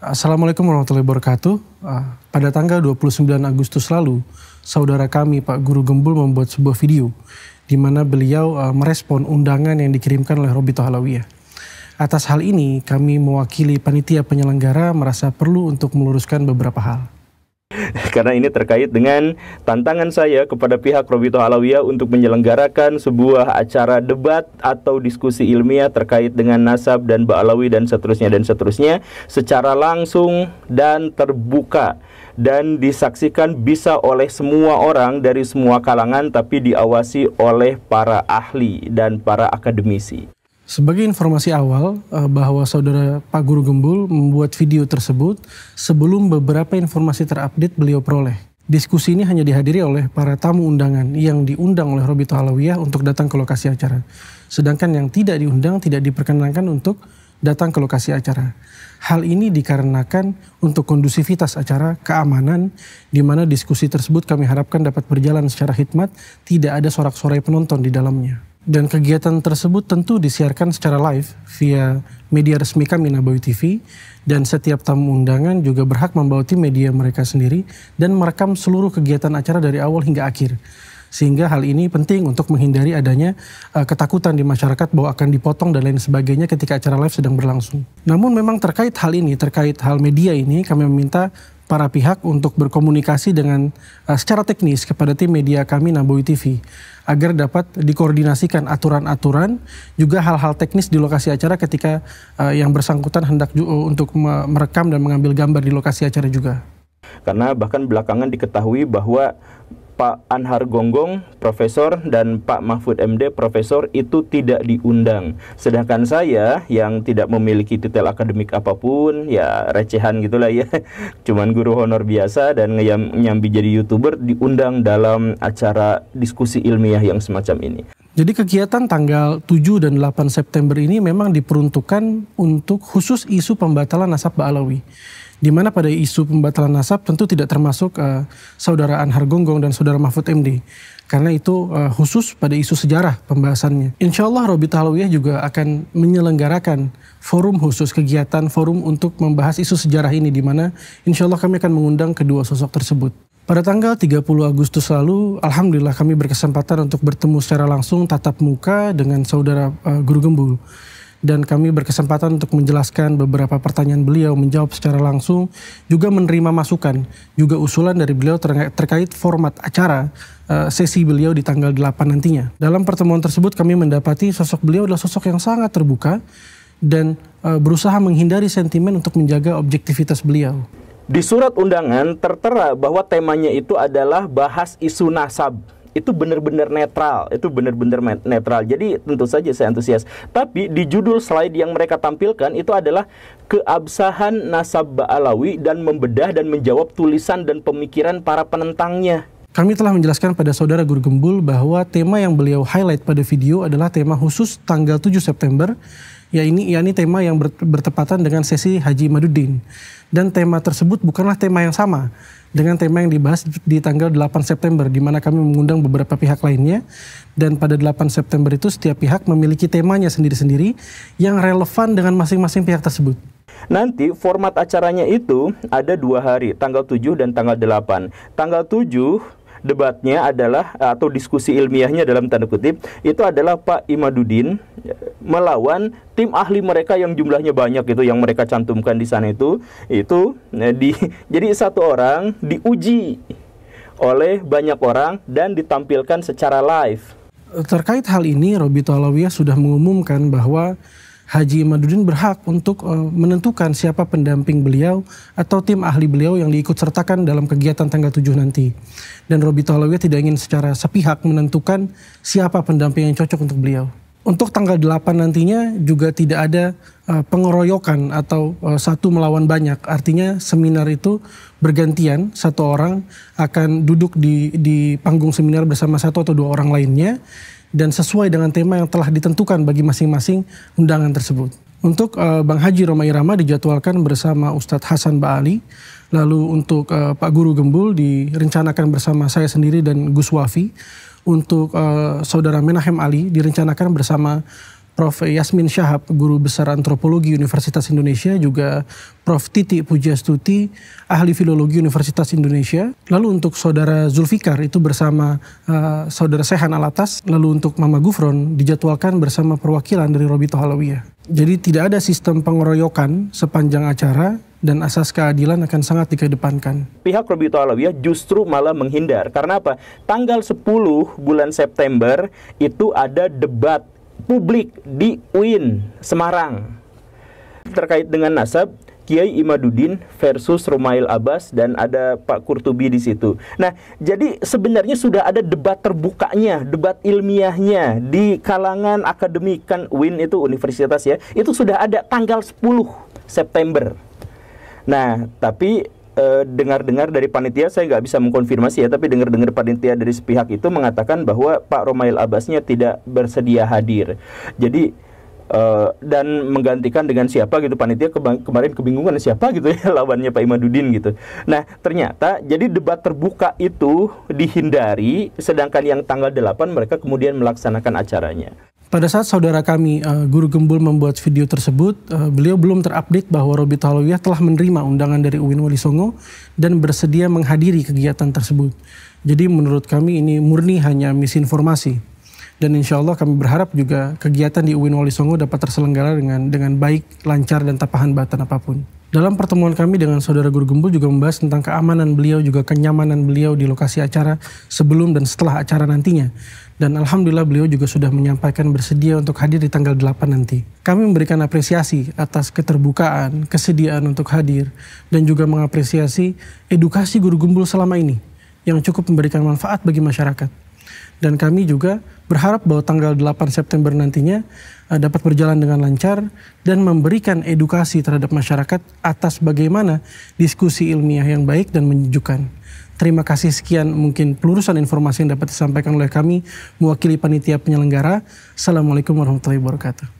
Assalamualaikum warahmatullahi wabarakatuh. Ah, pada tanggal 29 Agustus lalu, saudara kami Pak Guru Gembul membuat sebuah video di mana beliau ah, merespon undangan yang dikirimkan oleh Robi Halawiyah. Atas hal ini, kami mewakili panitia penyelenggara merasa perlu untuk meluruskan beberapa hal. karena ini terkait dengan tantangan saya kepada pihak Robito Halawiyah untuk menyelenggarakan sebuah acara debat atau diskusi ilmiah terkait dengan nasab dan ba'alawi dan seterusnya dan seterusnya secara langsung dan terbuka dan disaksikan bisa oleh semua orang dari semua kalangan tapi diawasi oleh para ahli dan para akademisi. Sebagai informasi awal eh, bahwa saudara Pak Guru Gembul membuat video tersebut sebelum beberapa informasi terupdate beliau peroleh. Diskusi ini hanya dihadiri oleh para tamu undangan yang diundang oleh Robito Halawiyah untuk datang ke lokasi acara. Sedangkan yang tidak diundang tidak diperkenankan untuk datang ke lokasi acara. Hal ini dikarenakan untuk kondusivitas acara, keamanan, di mana diskusi tersebut kami harapkan dapat berjalan secara hikmat, tidak ada sorak-sorai penonton di dalamnya. Dan kegiatan tersebut tentu disiarkan secara live via media resmi kami Nabawi TV dan setiap tamu undangan juga berhak membawa tim media mereka sendiri dan merekam seluruh kegiatan acara dari awal hingga akhir. Sehingga hal ini penting untuk menghindari adanya uh, ketakutan di masyarakat bahwa akan dipotong dan lain sebagainya ketika acara live sedang berlangsung. Namun memang terkait hal ini, terkait hal media ini kami meminta para pihak untuk berkomunikasi dengan uh, secara teknis kepada tim media kami Nabowi TV agar dapat dikoordinasikan aturan-aturan juga hal-hal teknis di lokasi acara ketika uh, yang bersangkutan hendak eh, untuk merekam dan mengambil gambar di lokasi acara juga. Karena bahkan belakangan diketahui bahwa Pak Anhar Gonggong, profesor, dan Pak Mahfud MD, profesor, itu tidak diundang. Sedangkan saya yang tidak memiliki titel akademik apapun, ya recehan gitulah ya, cuman guru honor biasa dan nyambi jadi youtuber diundang dalam acara diskusi ilmiah yang semacam ini. Jadi kegiatan tanggal 7 dan 8 September ini memang diperuntukkan untuk khusus isu pembatalan nasab Ba'alawi di mana pada isu pembatalan nasab tentu tidak termasuk uh, eh, saudara Anhar Gonggong dan saudara Mahfud MD karena itu uh, khusus pada isu sejarah pembahasannya. Insya Allah Robi Talawiyah juga akan menyelenggarakan forum khusus kegiatan forum untuk membahas isu sejarah ini di mana insya Allah kami akan mengundang kedua sosok tersebut. Pada tanggal 30 Agustus lalu, Alhamdulillah kami berkesempatan untuk bertemu secara langsung tatap muka dengan saudara uh, Guru Gembul dan kami berkesempatan untuk menjelaskan beberapa pertanyaan beliau, menjawab secara langsung, juga menerima masukan, juga usulan dari beliau terkait format acara eh, sesi beliau di tanggal 8 nantinya. Dalam pertemuan tersebut kami mendapati sosok beliau adalah sosok yang sangat terbuka dan eh, berusaha menghindari sentimen untuk menjaga objektivitas beliau. Di surat undangan tertera bahwa temanya itu adalah bahas isu nasab itu benar-benar netral, itu benar-benar netral. Jadi tentu saja saya antusias. Tapi di judul slide yang mereka tampilkan itu adalah keabsahan nasab Ba'alawi dan membedah dan menjawab tulisan dan pemikiran para penentangnya. Kami telah menjelaskan pada saudara Guru Gembul bahwa tema yang beliau highlight pada video adalah tema khusus tanggal 7 September ya yakni tema yang bertepatan dengan sesi Haji Madudin. Dan tema tersebut bukanlah tema yang sama dengan tema yang dibahas di tanggal 8 September di mana kami mengundang beberapa pihak lainnya dan pada 8 September itu setiap pihak memiliki temanya sendiri-sendiri yang relevan dengan masing-masing pihak tersebut. Nanti format acaranya itu ada dua hari, tanggal 7 dan tanggal 8. Tanggal 7 debatnya adalah atau diskusi ilmiahnya dalam tanda kutip itu adalah Pak Imadudin eh, melawan tim ahli mereka yang jumlahnya banyak itu yang mereka cantumkan di sana itu itu eh, di jadi satu orang diuji oleh banyak orang dan ditampilkan secara live. Terkait hal ini, Robi Tolawiyah sudah mengumumkan bahwa Haji Madudin berhak untuk uh, menentukan siapa pendamping beliau atau tim ahli beliau yang diikut sertakan dalam kegiatan tanggal 7 nanti. Dan Robi Tohlawiyah tidak ingin secara sepihak menentukan siapa pendamping yang cocok untuk beliau. Untuk tanggal 8 nantinya juga tidak ada uh, pengeroyokan atau uh, satu melawan banyak. Artinya seminar itu bergantian, satu orang akan duduk di, di panggung seminar bersama satu atau dua orang lainnya dan sesuai dengan tema yang telah ditentukan bagi masing-masing undangan tersebut. Untuk uh, Bang Haji Roma Irama dijadwalkan bersama Ustadz Hasan Ba'ali, lalu untuk uh, Pak Guru Gembul direncanakan bersama saya sendiri dan Gus Wafi, untuk uh, Saudara Menahem Ali direncanakan bersama Prof. Yasmin Syahab, Guru Besar Antropologi Universitas Indonesia, juga Prof. Titi Pujastuti, Ahli Filologi Universitas Indonesia. Lalu untuk Saudara Zulfikar itu bersama uh, Saudara Sehan Alatas, lalu untuk Mama Gufron dijadwalkan bersama perwakilan dari Robito Halawiyah. Jadi tidak ada sistem pengeroyokan sepanjang acara, dan asas keadilan akan sangat dikedepankan. Pihak Robito Alawiyah justru malah menghindar. Karena apa? Tanggal 10 bulan September itu ada debat publik di UIN Semarang terkait dengan nasab Kiai Imaduddin versus Rumail Abbas dan ada Pak Kurtubi di situ. Nah, jadi sebenarnya sudah ada debat terbukanya, debat ilmiahnya di kalangan akademikan UIN itu universitas ya. Itu sudah ada tanggal 10 September. Nah, tapi Eh, dengar-dengar dari panitia saya nggak bisa mengkonfirmasi ya tapi dengar-dengar panitia dari sepihak itu mengatakan bahwa Pak Romail Abbasnya tidak bersedia hadir jadi uh, dan menggantikan dengan siapa gitu panitia kemarin kebingungan nah, siapa gitu ya lawannya Pak Imadudin gitu nah ternyata jadi debat terbuka itu dihindari sedangkan yang tanggal 8 mereka kemudian melaksanakan acaranya pada saat saudara kami uh, Guru Gembul membuat video tersebut, uh, beliau belum terupdate bahwa Robi Talawiyah telah menerima undangan dari UIN Wali Songo dan bersedia menghadiri kegiatan tersebut. Jadi menurut kami ini murni hanya misinformasi. Dan insya Allah kami berharap juga kegiatan di UIN Wali Songo dapat terselenggara dengan dengan baik, lancar dan tak hambatan batan apapun. Dalam pertemuan kami dengan Saudara Guru Gembul juga membahas tentang keamanan beliau, juga kenyamanan beliau di lokasi acara sebelum dan setelah acara nantinya. Dan Alhamdulillah beliau juga sudah menyampaikan bersedia untuk hadir di tanggal 8 nanti. Kami memberikan apresiasi atas keterbukaan, kesediaan untuk hadir, dan juga mengapresiasi edukasi Guru Gembul selama ini yang cukup memberikan manfaat bagi masyarakat. Dan kami juga berharap bahwa tanggal 8 September nantinya eh, dapat berjalan dengan lancar dan memberikan edukasi terhadap masyarakat atas bagaimana diskusi ilmiah yang baik dan menyejukkan. Terima kasih sekian mungkin pelurusan informasi yang dapat disampaikan oleh kami mewakili panitia penyelenggara. Assalamualaikum warahmatullahi wabarakatuh.